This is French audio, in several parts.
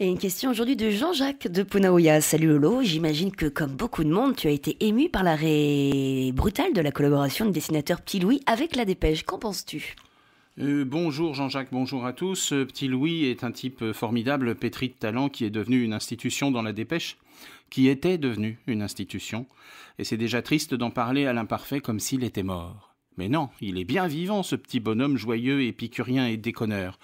Et une question aujourd'hui de Jean-Jacques de Punaouya. Salut Lolo, j'imagine que comme beaucoup de monde, tu as été ému par l'arrêt brutal de la collaboration du dessinateur Petit Louis avec La Dépêche. Qu'en penses-tu euh, bonjour Jean-Jacques, bonjour à tous. Euh, petit Louis est un type euh, formidable, pétri de talent, qui est devenu une institution dans la dépêche, qui était devenu une institution. Et c'est déjà triste d'en parler à l'imparfait comme s'il était mort. Mais non, il est bien vivant, ce petit bonhomme joyeux, épicurien et déconneur.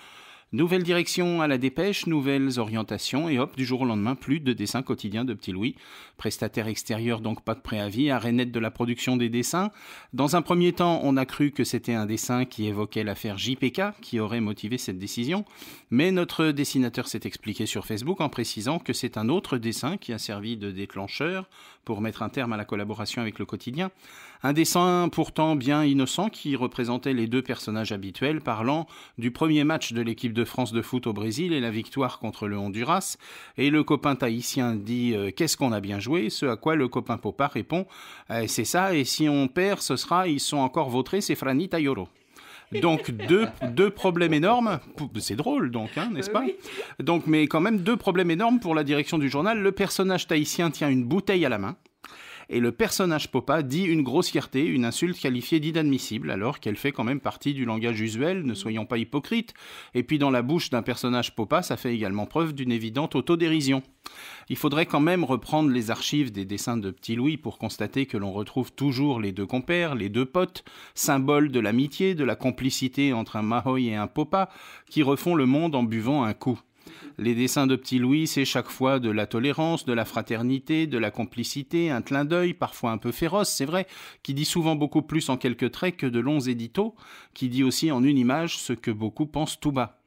Nouvelle direction à la dépêche, nouvelles orientations, et hop, du jour au lendemain, plus de dessins quotidiens de Petit Louis. Prestataire extérieur, donc pas de préavis, arrêt net de la production des dessins. Dans un premier temps, on a cru que c'était un dessin qui évoquait l'affaire JPK qui aurait motivé cette décision, mais notre dessinateur s'est expliqué sur Facebook en précisant que c'est un autre dessin qui a servi de déclencheur pour mettre un terme à la collaboration avec le quotidien. Un dessin pourtant bien innocent qui représentait les deux personnages habituels parlant du premier match de l'équipe de de France de foot au Brésil et la victoire contre le Honduras. Et le copain tahitien dit euh, Qu'est-ce qu'on a bien joué Ce à quoi le copain Popa répond euh, C'est ça, et si on perd, ce sera Ils sont encore vautrés, c'est Franny Tayoro. Donc deux, deux, problèmes énormes. C'est drôle donc, hein, n'est-ce pas Donc mais quand même deux problèmes énormes pour la direction du journal. Le personnage tahitien tient une bouteille à la main et le personnage Popa dit une grossièreté, une insulte qualifiée d'inadmissible, alors qu'elle fait quand même partie du langage usuel, ne soyons pas hypocrites, et puis dans la bouche d'un personnage Popa, ça fait également preuve d'une évidente autodérision. Il faudrait quand même reprendre les archives des dessins de Petit Louis pour constater que l'on retrouve toujours les deux compères, les deux potes, symboles de l'amitié, de la complicité entre un Mahoy et un Popa, qui refont le monde en buvant un coup. Les dessins de Petit Louis, c'est chaque fois de la tolérance, de la fraternité, de la complicité, un clin d'œil, parfois un peu féroce, c'est vrai, qui dit souvent beaucoup plus en quelques traits que de longs éditos, qui dit aussi en une image ce que beaucoup pensent tout bas.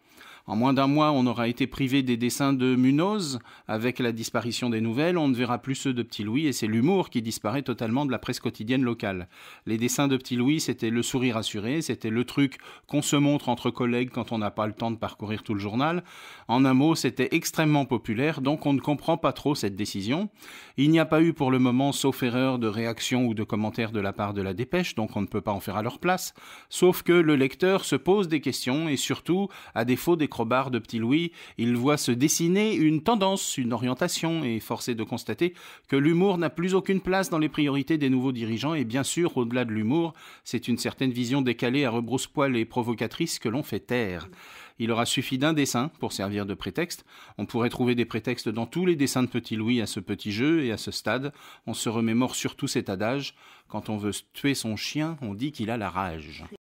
En moins d'un mois, on aura été privé des dessins de Munoz. Avec la disparition des nouvelles, on ne verra plus ceux de Petit Louis et c'est l'humour qui disparaît totalement de la presse quotidienne locale. Les dessins de Petit Louis, c'était le sourire assuré, c'était le truc qu'on se montre entre collègues quand on n'a pas le temps de parcourir tout le journal. En un mot, c'était extrêmement populaire, donc on ne comprend pas trop cette décision. Il n'y a pas eu pour le moment, sauf erreur, de réaction ou de commentaire de la part de la dépêche, donc on ne peut pas en faire à leur place. Sauf que le lecteur se pose des questions et surtout, à défaut des de Petit Louis, il voit se dessiner une tendance, une orientation, et forcé de constater que l'humour n'a plus aucune place dans les priorités des nouveaux dirigeants, et bien sûr, au-delà de l'humour, c'est une certaine vision décalée à rebrousse-poil et provocatrice que l'on fait taire. Il aura suffi d'un dessin pour servir de prétexte. On pourrait trouver des prétextes dans tous les dessins de Petit Louis à ce petit jeu et à ce stade. On se remémore surtout cet adage quand on veut tuer son chien, on dit qu'il a la rage.